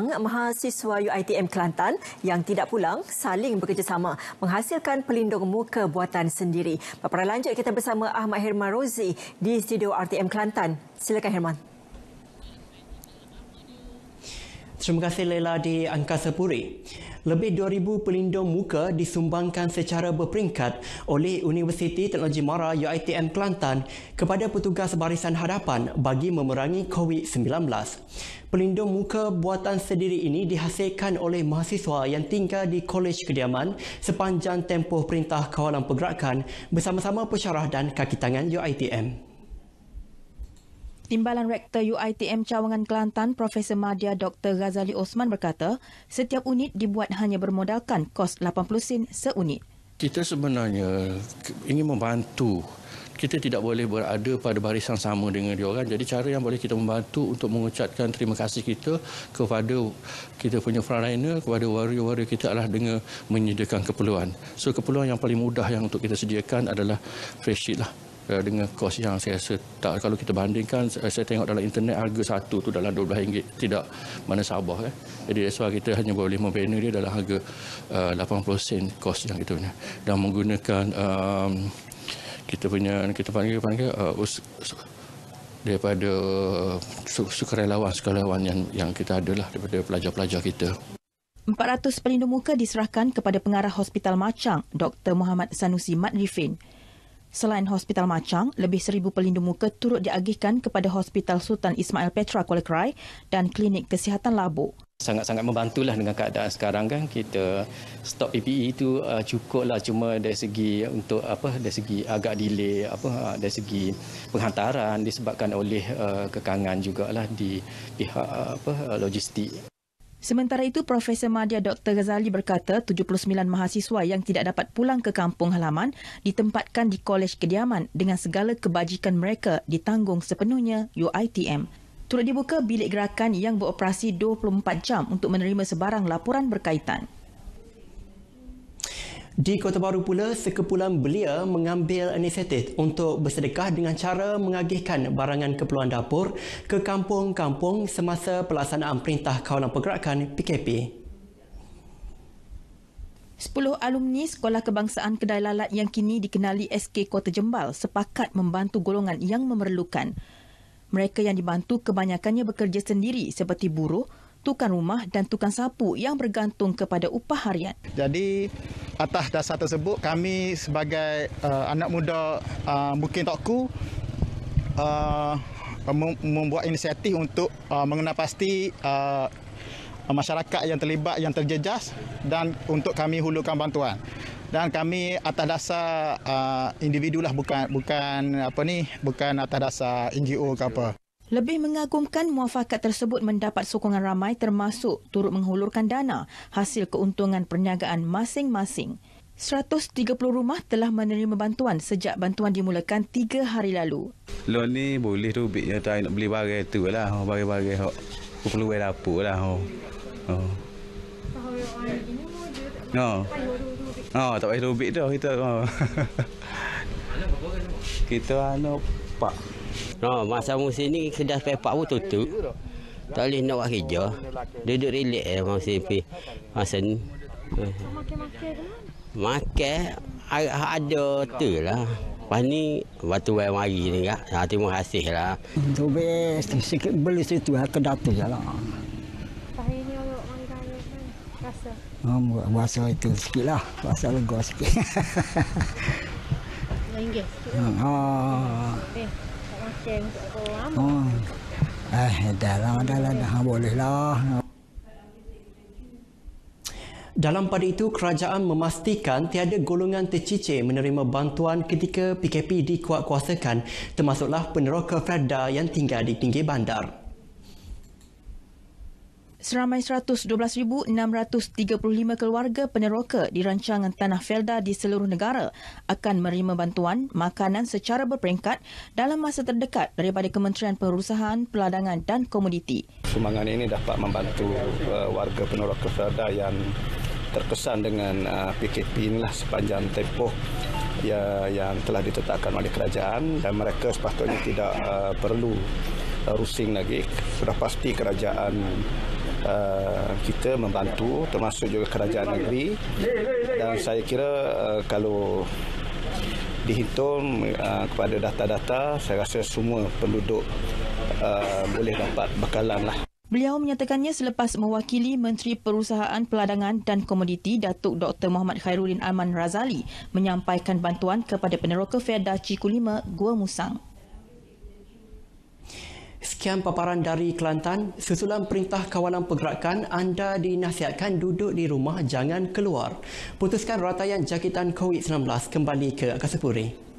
mahasiswa UiTM Kelantan yang tidak pulang saling bekerjasama menghasilkan pelindung muka buatan sendiri. Paparan lanjut kita bersama Ahmad Herman Rozi di studio RTM Kelantan. Silakan Herman. Terima kasih Leila di Angkasa Puri lebih 2,000 pelindung muka disumbangkan secara berperingkat oleh Universiti Teknologi Mara UiTM Kelantan kepada petugas barisan hadapan bagi memerangi COVID-19. Pelindung muka buatan sendiri ini dihasilkan oleh mahasiswa yang tinggal di kolej kediaman sepanjang tempoh perintah kawalan pergerakan bersama-sama pesarah dan kaki tangan UiTM. Timbalan Rektor UITM Cawangan Kelantan Profesor Madya Dr. Ghazali Osman berkata, setiap unit dibuat hanya bermodalkan kos 80 sen seunit. Kita sebenarnya ingin membantu. Kita tidak boleh berada pada barisan sama dengan orang. Jadi cara yang boleh kita membantu untuk mengucapkan terima kasih kita kepada kita punya frontliner, kepada warrior-warrior kita adalah dengan menyediakan keperluan. So keperluan yang paling mudah yang untuk kita sediakan adalah fresh sheet lah. Eh, dengan kos yang saya rasa tak kalau kita bandingkan saya tengok dalam internet harga satu tu dalam RM12 tidak mana Sabah eh. Jadi that's why kita hanya boleh membina dia dalam harga eh, uh, 80 sen kos yang kita punya dan menggunakan um, kita punya kita panggil panggil uh, daripada uh, sukarelawan sukarelawan yang yang kita ada lah daripada pelajar-pelajar kita. 400 pelindung muka diserahkan kepada pengarah Hospital Macang, Dr. Muhammad Sanusi Madrifin. Selain Hospital Macang, lebih seribu pelindung muka turut diagihkan kepada Hospital Sultan Ismail Petra Kuala Krai dan Klinik Kesihatan Labu. Sangat-sangat membantulah dengan keadaan sekarang kan kita stop PPE itu uh, lah cuma dari segi untuk apa dari segi agak delay apa uh, dari segi penghantaran disebabkan oleh uh, kekangan lah di pihak uh, apa uh, logistik. Sementara itu, Profesor Madya Dr. Ghazali berkata 79 mahasiswa yang tidak dapat pulang ke kampung halaman ditempatkan di Kolej Kediaman dengan segala kebajikan mereka ditanggung sepenuhnya UITM. Turut dibuka bilik gerakan yang beroperasi 24 jam untuk menerima sebarang laporan berkaitan. Di Kota Baru pula, sekepulan belia mengambil inisiatif untuk bersedekah dengan cara mengagihkan barangan keperluan dapur ke kampung-kampung semasa pelaksanaan Perintah Kawalan Pergerakan PKP. 10 alumni Sekolah Kebangsaan Kedai Lalat yang kini dikenali SK Kota Jembal sepakat membantu golongan yang memerlukan. Mereka yang dibantu kebanyakannya bekerja sendiri seperti buruh, tukang rumah dan tukang sapu yang bergantung kepada upah harian. Jadi atas dasar tersebut kami sebagai uh, anak muda uh, mungkin takku uh, membuat inisiatif untuk uh, mengenal pasti uh, masyarakat yang terlibat yang terjejas dan untuk kami hulurkan bantuan dan kami atas dasar uh, lah bukan bukan apa ni bukan atas dasar NGO ke apa lebih mengagumkan, muafakat tersebut mendapat sokongan ramai termasuk turut menghulurkan dana hasil keuntungan perniagaan masing-masing. 130 rumah telah menerima bantuan sejak bantuan dimulakan 3 hari lalu. Lo ni boleh tu bik yang nak beli barang tu lah, oh, barang-barang hok perlu wei dapur lah. Oh. oh. No. No, tak payah rubik tu kita. Oh. Kita anu pak Ha, oh, masa musim ni kedai sepepak pun tutup. Tak boleh nak buat kerja. Duduk relax eh masa ni. Masa ha, ni. Makan-makan ke kan? Makan. Ha, ada tu lah. Lepas ni, batu bayar mari ni kak. Ha, terima kasih lah. Tu best. Sikit beli situ lah. Kedah tu je lah. Hari ni awak makan kan? Rasa? Oh, ha, rasa itu sikit lah. Rasa lega sikit. Ringgit sikit? Haa. Eh. Oh. Eh, dah lah, dah lah, dah boleh lah. Dalam pada itu, kerajaan memastikan tiada golongan tercicir menerima bantuan ketika PKP dikuatkuasakan termasuklah peneroka Fredda yang tinggal di pinggir bandar. Seramai 112,635 keluarga peneroka di rancangan Tanah Felda di seluruh negara akan menerima bantuan makanan secara berperingkat dalam masa terdekat daripada Kementerian Perusahaan, Peladangan dan Komoditi. Sumbangan ini dapat membantu uh, warga peneroka Felda yang terkesan dengan PKP uh, inilah sepanjang tempoh ya, yang telah ditetapkan oleh kerajaan dan mereka sepatutnya tidak uh, perlu rusing lagi. Sudah pasti kerajaan Eh, kita membantu termasuk juga kerajaan negeri dan saya kira eh, kalau dihitung eh, kepada data-data saya rasa semua penduduk boleh dapat bekalan lah. Beliau menyatakannya selepas mewakili Menteri Perusahaan Peladangan dan Komoditi Datuk Dr. Muhammad Khairuddin Aman Razali menyampaikan bantuan kepada peneroka Feda Cikulima Gua Musang. Sekian paparan dari Kelantan. Susulan perintah kawalan pergerakan, anda dinasihatkan duduk di rumah jangan keluar. Putuskan rataian jangkitan COVID-19 kembali ke Angkasa Puri.